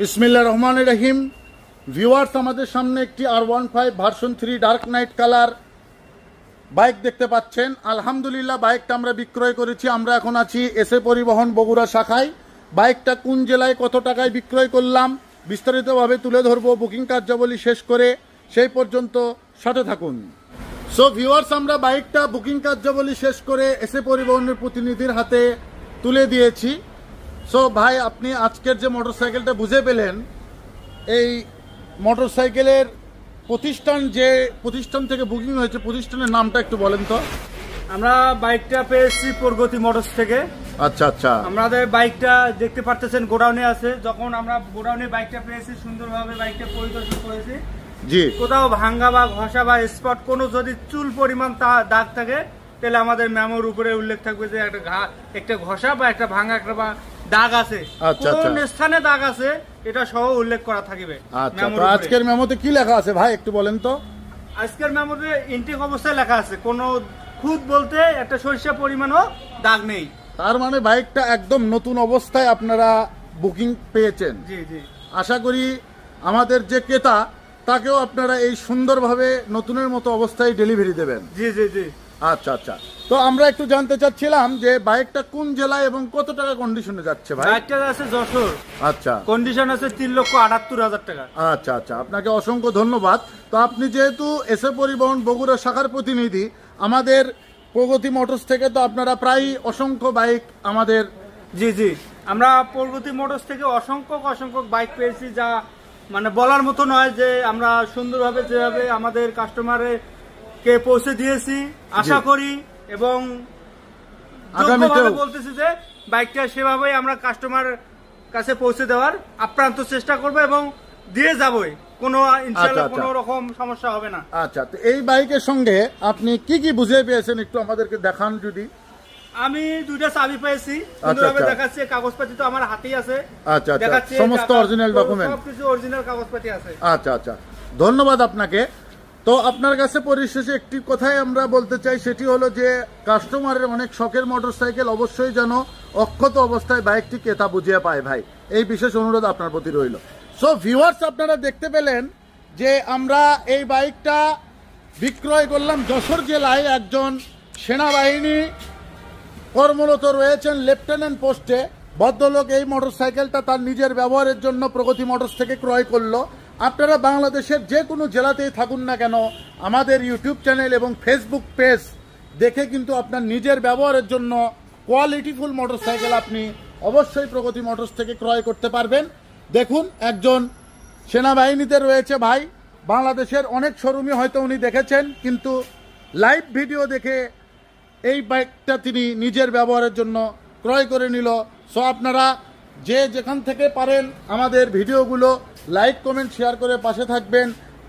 বিসমিল্লা রহমান রহিম ভিউয়ার্স আমাদের সামনে একটি R one five version three dark knight colour bike দেখতে পাচ্ছেন আলহামদুলিল্লাহ বাইকটা আমরা বিক্রয় করেছি আমরা এখন আছি এসে পরিবহন বগুড়া শাখায় বাইকটা কোন জেলায় কত টাকায় বিক্রয় করলাম বিস্তারিতভাবে তুলে ধরবো বুকিং কার্যাবলী শেষ করে সেই পর্যন্ত সাথে থাকুন সো ভিউয়ার্স আমরা বাইকটা বুকিং কার্যাবলী শেষ করে এসে পরিবহনের প্রতিনিধির হাতে তুলে দিয়েছি সো ভাই আপনি আজকের যে মোটরসাইকেলটা বুঝে পেলেন এই মোটরসাইকেলের প্রতিষ্ঠান যে প্রতিষ্ঠান থেকে বুকিং হয়েছে প্রতিষ্ঠানের নামটা একটু বলেন তো আমরা বাইকটা পেয়েছি প্রগতি মোটরস থেকে আচ্ছা আচ্ছা আমাদের বাইকটা দেখতে পারতেছেন গোডাউনে আছে যখন আমরা গোডাউনে বাইকটা পেয়েছি সুন্দরভাবে বাইকটা পরিদর্শন করেছি জি কোথাও ভাঙ্গা বা ঘষা বা স্পট কোনো যদি চুল পরিমাণ তা দাগ থাকে তাহলে আমাদের ম্যামোর উপরে উল্লেখ থাকবে যে একটা ঘা একটা ঘষা বা একটা ভাঙা একটা বা দাগ আছে আচ্ছা, কোন আচ্ছা। স্থানে দাগ আছে এটা সহ উল্লেখ করা থাকবে আচ্ছা আজকের মেমোতে কি লেখা আছে ভাই একটু বলেন তো আজকের মেমোতে ইনটেক অবস্থায় লেখা আছে কোনো খুদ বলতে একটা সরিষা পরিমাণও দাগ নেই তার মানে বাইকটা একদম নতুন অবস্থায় আপনারা বুকিং পেয়েছেন জি জি আশা করি আমাদের যে ক্রেতা তাকেও আপনারা এই সুন্দরভাবে নতুনের মতো অবস্থায় ডেলিভারি দেবেন জি জি জি আচ্ছা আচ্ছা তো আমরা একটু জানতে চাচ্ছিলাম যে বাইকটা কোন জেলায় এবং কত টাকা কন্ডিশনে যাচ্ছে ভাই বাইকটা আছে যশোর আচ্ছা কন্ডিশন আছে তিন লক্ষ আটাত্তর হাজার টাকা আচ্ছা আচ্ছা আপনাকে অসংখ্য ধন্যবাদ তো আপনি যেহেতু এসএ পরিবহন বগুড়া শাখার প্রতিনিধি আমাদের প্রগতি মোটরস থেকে তো আপনারা প্রায় অসংখ্য বাইক আমাদের জি জি আমরা প্রগতি মোটরস থেকে অসংখ্য অসংখ্য বাইক পেয়েছি যা মানে বলার মতো নয় যে আমরা সুন্দরভাবে যেভাবে আমাদের কাস্টমারে কে পৌঁছে দিয়েছি আশা করি এবং বলতেছি যে বাইকটা সেভাবেই আমরা কাস্টমার কাছে পৌঁছে দেওয়ার আপ্রান্ত চেষ্টা করব এবং দিয়ে যাবই আচ্ছা, আচ্ছা। আচ্ছা, আপনি কি কি পেয়েছেন একটু আমাদেরকে দেখান যদি আমি দুইটা পেয়েছি তো আমার হাতেই আছে আচ্ছা সমস্ত অরিজিনাল সবকিছু অরিজিনাল আছে আচ্ছা আচ্ছা ধন্যবাদ আপনাকে তো আপনার কাছে পরিশেষে একটি কথাই আমরা বলতে চাই সেটি হলো যে কাস্টমারের অনেক শখের মোটরসাইকেল অবশ্যই যেন অক্ষত অবস্থায় বাইকটি ক্রেতা বুঝিয়ে পায় ভাই এই বিশেষ অনুরোধ আপনার প্রতি রইল সো ভিউয়ার্স আপনারা দেখতে পেলেন যে আমরা এই বাইকটা বিক্রয় করলাম যশোর জেলায় একজন সেনাবাহিনী কর্মরত রয়েছেন লেফটেন্যান্ট পোস্টে ভদ্রলোক এই মোটরসাইকেলটা তার নিজের ব্যবহারের জন্য প্রগতি মোটরস থেকে ক্রয় করলো আপনারা বাংলাদেশের যে কোনো জেলাতেই থাকুন না কেন আমাদের ইউটিউব চ্যানেল এবং ফেসবুক পেজ দেখে কিন্তু আপনার নিজের ব্যবহারের জন্য কোয়ালিটিফুল মোটরসাইকেল আপনি অবশ্যই প্রগতি মোটরস থেকে ক্রয় করতে পারবেন দেখুন একজন সেনাবাহিনীতে রয়েছে ভাই বাংলাদেশের অনেক শোরুমে হয়তো উনি দেখেছেন কিন্তু লাইভ ভিডিও দেখে এই বাইকটা তিনি নিজের ব্যবহারের জন্য ক্রয় করে নিল সো আপনারা যে যেখান থেকে পারেন আমাদের ভিডিওগুলো লাইক কমেন্ট শেয়ার করে পাশে থাকবেন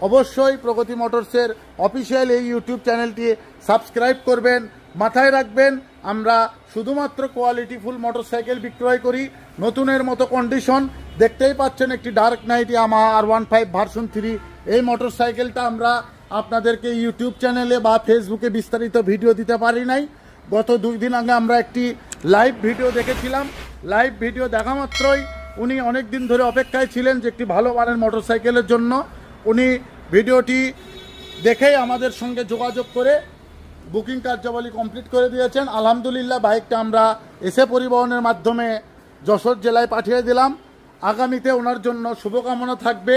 অবশ্যই প্রগতি মোটরসের অফিসিয়াল এই ইউটিউব চ্যানেলটি সাবস্ক্রাইব করবেন মাথায় রাখবেন আমরা শুধুমাত্র কোয়ালিটিফুল মোটরসাইকেল বিক্রয় করি নতুনের মতো কন্ডিশন দেখতেই পাচ্ছেন একটি ডার্ক নাইট আমা R one five version three এই মোটরসাইকেলটা আমরা আপনাদেরকে ইউটিউব চ্যানেলে বা ফেসবুকে বিস্তারিত ভিডিও দিতে পারি নাই গত দুই দিন আগে আমরা একটি লাইভ ভিডিও দেখেছিলাম লাইভ ভিডিও দেখা মাত্রই উনি অনেক দিন ধরে অপেক্ষায় ছিলেন যে একটি ভালো মানের মোটরসাইকেলের জন্য উনি ভিডিওটি দেখেই আমাদের সঙ্গে যোগাযোগ করে বুকিং কার্যাবলী কমপ্লিট করে দিয়েছেন আলহামদুলিল্লাহ বাইকটা আমরা এসে পরিবহনের মাধ্যমে যশোর জেলায় পাঠিয়ে দিলাম আগামীতে ওনার জন্য শুভকামনা থাকবে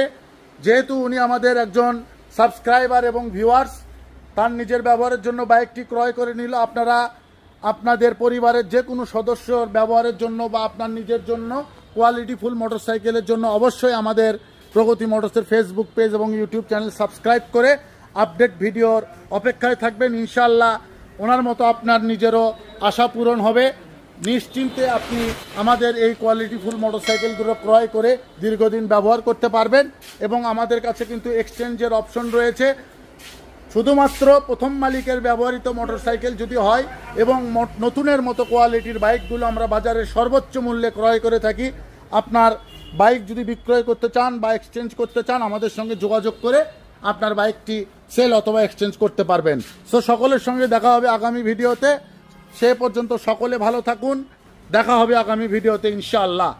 যেহেতু উনি আমাদের একজন সাবস্ক্রাইবার এবং ভিউয়ার্স তার নিজের ব্যবহারের জন্য বাইকটি ক্রয় করে নিল আপনারা আপনাদের পরিবারের যে কোনো সদস্যর ব্যবহারের জন্য বা আপনার নিজের জন্য কোয়ালিটি ফুল মোটরসাইকেলের জন্য অবশ্যই আমাদের প্রগতি মোটরসের ফেসবুক পেজ এবং ইউটিউব চ্যানেল সাবস্ক্রাইব করে আপডেট ভিডিওর অপেক্ষায় থাকবেন ইনশাল্লাহ ওনার মতো আপনার নিজেরও আশা পূরণ হবে নিশ্চিন্তে আপনি আমাদের এই কোয়ালিটি ফুল মোটরসাইকেলগুলো ক্রয় করে দীর্ঘদিন ব্যবহার করতে পারবেন এবং আমাদের কাছে কিন্তু এক্সচেঞ্জের অপশন রয়েছে শুধুমাত্র প্রথম মালিকের ব্যবহৃত মোটরসাইকেল যদি হয় এবং নতুনের মতো কোয়ালিটির বাইকগুলো আমরা বাজারে সর্বোচ্চ মূল্যে ক্রয় করে থাকি আপনার বাইক যদি বিক্রয় করতে চান বা এক্সচেঞ্জ করতে চান আমাদের সঙ্গে যোগাযোগ করে আপনার বাইকটি সেল অথবা এক্সচেঞ্জ করতে পারবেন সো সকলের সঙ্গে দেখা হবে আগামী ভিডিওতে সে পর্যন্ত সকলে ভালো থাকুন দেখা হবে আগামী ভিডিওতে ইনশাআল্লাহ